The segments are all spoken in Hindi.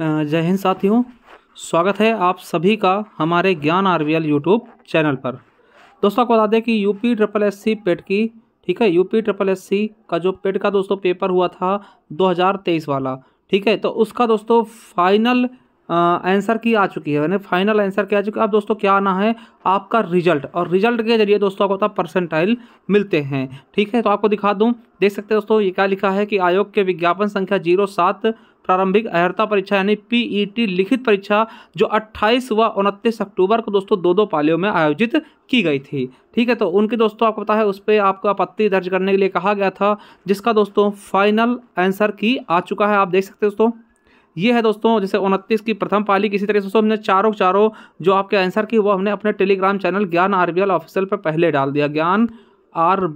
जय हिंद साथियों स्वागत है आप सभी का हमारे Gyan R V L YouTube channel पर दोस्तों आपको बता दें कि UP triple S C PET की ठीक है यूपी ट्रिपल एस सी का जो पेट का दोस्तों पेपर हुआ था 2023 वाला ठीक है तो उसका दोस्तों फाइनल आंसर की आ चुकी है यानी फाइनल आंसर क्या आ चुकी है अब दोस्तों क्या आना है आपका रिजल्ट और रिजल्ट के जरिए दोस्तों आपको होता परसेंटाइल मिलते हैं ठीक है तो आपको दिखा दूँ देख सकते हैं दोस्तों ये क्या लिखा है कि आयोग के विज्ञापन संख्या जीरो सात प्रारंभिक अहर्ता परीक्षा यानी पीईटी e लिखित परीक्षा जो 28 व उनतीस अक्टूबर को दोस्तों दो दो पालियों में आयोजित की गई थी ठीक है तो उनके दोस्तों आपको पता है उस पर आपको आपत्ति दर्ज करने के लिए कहा गया था जिसका दोस्तों फाइनल आंसर की आ चुका है आप देख सकते दोस्तों ये है दोस्तों जैसे उनतीस की प्रथम पाली किसी तरह से दोस्तों हमने चारों चारों जो आपके आंसर की वो हमने अपने Telegram channel Gyan R official पर पहले डाल दिया ज्ञान आर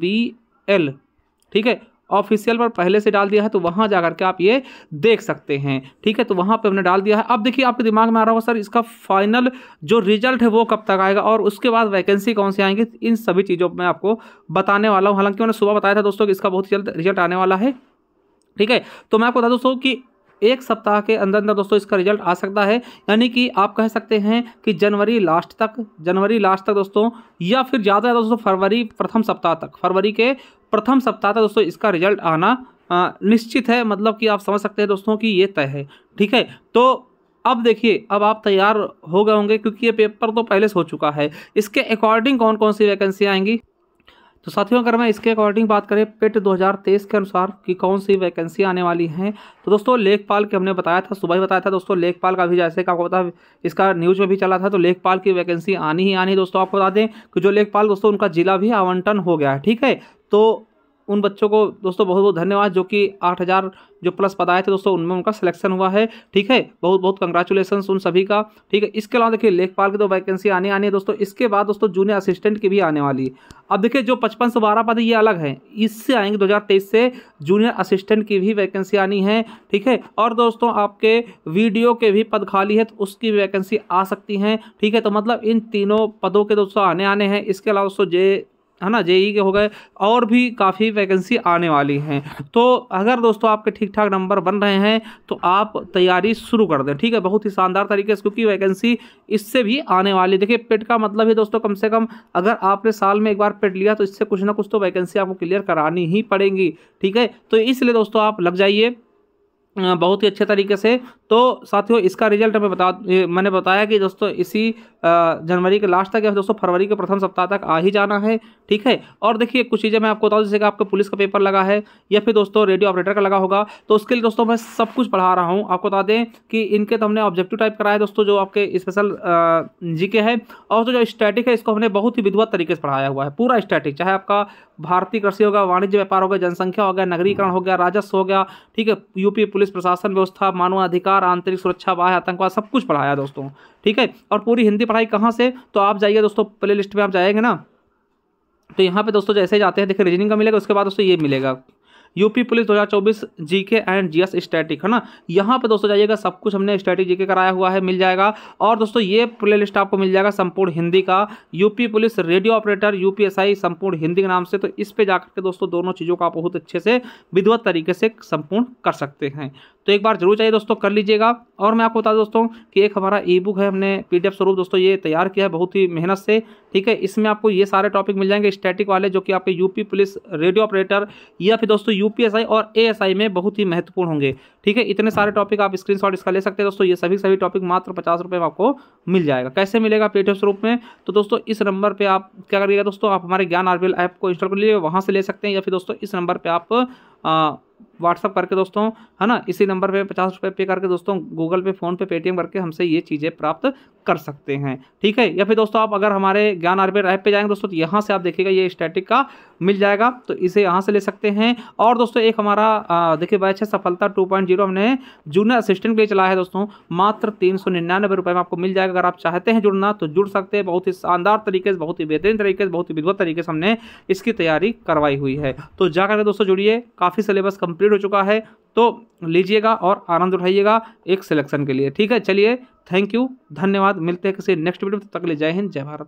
ठीक है ऑफिशियल पर पहले से डाल दिया है तो वहाँ जा करके आप ये देख सकते हैं ठीक है तो वहाँ पे हमने डाल दिया है अब देखिए आपके दिमाग में आ रहा होगा सर इसका फाइनल जो रिजल्ट है वो कब तक आएगा और उसके बाद वैकेंसी कौन सी आएंगी इन सभी चीज़ों में आपको बताने वाला हूँ हालांकि मैंने सुबह बताया था दोस्तों कि इसका बहुत जल्द रिजल्ट आने वाला है ठीक है तो मैं आपको बता दोस्तों कि एक सप्ताह के अंदर अंदर दोस्तों इसका रिजल्ट आ सकता है यानी कि आप कह सकते हैं कि जनवरी लास्ट तक जनवरी लास्ट तक दोस्तों या फिर ज़्यादा दोस्तों फरवरी प्रथम सप्ताह तक फरवरी के प्रथम सप्ताह तक दोस्तों इसका रिजल्ट आना निश्चित है मतलब कि आप समझ सकते हैं दोस्तों कि ये तय है ठीक है तो अब देखिए अब आप तैयार हो गए होंगे क्योंकि ये पेपर तो पहले से हो चुका है इसके अकॉर्डिंग कौन कौन सी वैकेंसी आएंगी तो साथियों अगर मैं इसके अकॉर्डिंग बात करें पेट 2023 के अनुसार कि कौन सी वैकेंसी आने वाली हैं तो दोस्तों लेखपाल के हमने बताया था सुबह ही बताया था दोस्तों लेखपाल का भी जैसे कि आपको बता इसका न्यूज़ में भी चला था तो लेखपाल की वैकेंसी आनी ही आनी दोस्तों आपको बता दें कि जो लेखपाल दोस्तों उनका जिला भी आवंटन हो गया है ठीक है तो उन बच्चों को दोस्तों बहुत बहुत धन्यवाद जो कि आठ हज़ार जो प्लस पद आए थे दोस्तों उनमें उनका सिलेक्शन हुआ है ठीक है बहुत बहुत कंग्रेचुलेसन उन सभी का ठीक है इसके अलावा देखिए लेखपाल की तो वैकेंसी आने आनी है दोस्तों इसके बाद दोस्तों जूनियर असिस्टेंट की भी आने वाली अब देखिए जो पचपन से बारह पद ये अलग है इससे आएंगे दो से जूनियर असिस्टेंट की भी वैकेंसी आनी है ठीक है और दोस्तों आपके वीडियो के भी पद खाली है तो उसकी वैकेंसी आ सकती हैं ठीक है तो मतलब इन तीनों पदों के दोस्तों आने आने हैं इसके अलावा दोस्तों जे है ना जेई के हो गए और भी काफ़ी वैकेंसी आने वाली हैं तो अगर दोस्तों आपके ठीक ठाक नंबर बन रहे हैं तो आप तैयारी शुरू कर दें ठीक है बहुत ही शानदार तरीके से क्योंकि वैकेंसी इससे भी आने वाली देखिए पेट का मतलब है दोस्तों कम से कम अगर आपने साल में एक बार पेट लिया तो इससे कुछ ना कुछ तो वैकेंसी आपको क्लियर करानी ही पड़ेगी ठीक है तो इसलिए दोस्तों आप लग जाइए बहुत ही अच्छे तरीके से तो साथियों इसका रिजल्ट हमें बता मैंने बताया कि दोस्तों इसी जनवरी के लास्ट तक या दोस्तों फरवरी के प्रथम सप्ताह तक आ ही जाना है ठीक है और देखिए कुछ चीज़ें मैं आपको बता दूँ जैसे कि आपके पुलिस का पेपर लगा है या फिर दोस्तों रेडियो ऑपरेटर का लगा होगा तो उसके लिए दोस्तों मैं सब कुछ पढ़ा रहा हूँ आपको बता दें कि इनके तो हमने ऑब्जेक्टिव टाइप कराया दोस्तों जो आपके स्पेशल जी के है और जो स्टैटिक है इसको हमने बहुत ही विधवत तरीके से पढ़ाया हुआ है पूरा स्टैटिक चाहे आपका भारतीय कृषि होगा वाणिज्य व्यापार होगा जनसंख्या हो गया नगरीकरण हो गया राजस्व हो गया ठीक है यूपी पुलिस पुलिस प्रशासन व्यवस्था मानवाधिकार आंतरिक सुरक्षा बाह्य आतंकवाद सब कुछ पढ़ाया दोस्तों ठीक है और पूरी हिंदी पढ़ाई कहाँ से तो आप जाइए दोस्तों प्ले लिस्ट में आप जाएंगे ना तो यहाँ पर दोस्तों जैसे जाते हैं देखिए रीजनिंग का मिलेगा उसके बाद दोस्तों ये मिलेगा UP police 2024 GK and GS static है ना यहाँ पे दोस्तों जाइएगा सब कुछ हमने स्टैटिक जीके कराया हुआ है मिल जाएगा और दोस्तों ये प्ले लिस्ट आपको मिल जाएगा संपूर्ण हिंदी का UP police radio operator UPSI संपूर्ण हिंदी के नाम से तो इस पर जाकर के दोस्तों दोनों चीज़ों का आप बहुत अच्छे से विधिवत तरीके से संपूर्ण कर सकते हैं तो एक बार जरूर चाहिए दोस्तों कर लीजिएगा और मैं आपको बता दूँ दोस्तों कि एक हमारा ई बुक है हमने पी स्वरूप दोस्तों ये तैयार किया है बहुत ही मेहनत से ठीक है इसमें आपको ये सारे टॉपिक मिल जाएंगे स्टैटिक वाले जो कि आपके यूपी पुलिस रेडियो ऑपरेटर या फिर दोस्तों यू यूपीएसआई और एएसआई में बहुत ही महत्वपूर्ण होंगे ठीक है इतने सारे टॉपिक आप स्क्रीनशॉट इसका ले सकते हैं दोस्तों ये सभी सभी टॉपिक मात्र पचास रुपये आपको मिल जाएगा कैसे मिलेगा पीडीएफ रूप में तो दोस्तों इस नंबर पर आप क्या करिएगा दोस्तों आप हमारे ज्ञान आरबीएल ऐप को इंस्टॉल कर लीजिए वहाँ से ले सकते हैं या फिर दोस्तों इस नंबर पर आप व्हाट्सअप करके दोस्तों है ना इसी नंबर पे पचास रुपये पे करके दोस्तों गूगल पे फ़ोन पे पेटीएम करके हमसे ये चीज़ें प्राप्त कर सकते हैं ठीक है या फिर दोस्तों आप अगर हमारे ज्ञान आरबीआर ऐप पे जाएंगे दोस्तों तो यहाँ से आप देखिएगा ये स्टैटिक का मिल जाएगा तो इसे यहाँ से ले सकते हैं और दोस्तों एक हमारा देखिए बैच है सफलता टू पॉइंट जीरो हमने जूनियर असिस्टेंट के लिए चलाया है दोस्तों मात्र तीन सौ रुपये में आपको मिल जाएगा अगर आप चाहते हैं जुड़ना तो जुड़ सकते हैं बहुत ही शानदार तरीके से बहुत ही बेहतरीन तरीके से बहुत ही विधवत तरीके से हमने इसकी तैयारी करवाई हुई है तो जाकर दोस्तों जुड़िए काफ़ी सिलेबस कंप्लीट कंप्लीट हो चुका है तो लीजिएगा और आनंद उठाइएगा एक सिलेक्शन के लिए ठीक है चलिए थैंक यू धन्यवाद मिलते हैं किसी नेक्स्ट वीडियो में तब तक ले जय हिंद जय भारत